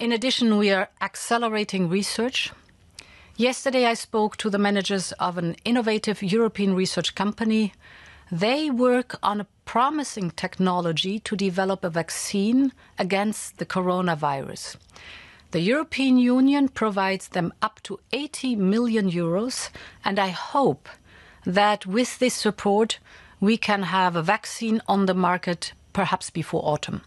In addition, we are accelerating research. Yesterday, I spoke to the managers of an innovative European research company. They work on a promising technology to develop a vaccine against the coronavirus. The European Union provides them up to 80 million euros, and I hope that with this support, we can have a vaccine on the market perhaps before autumn.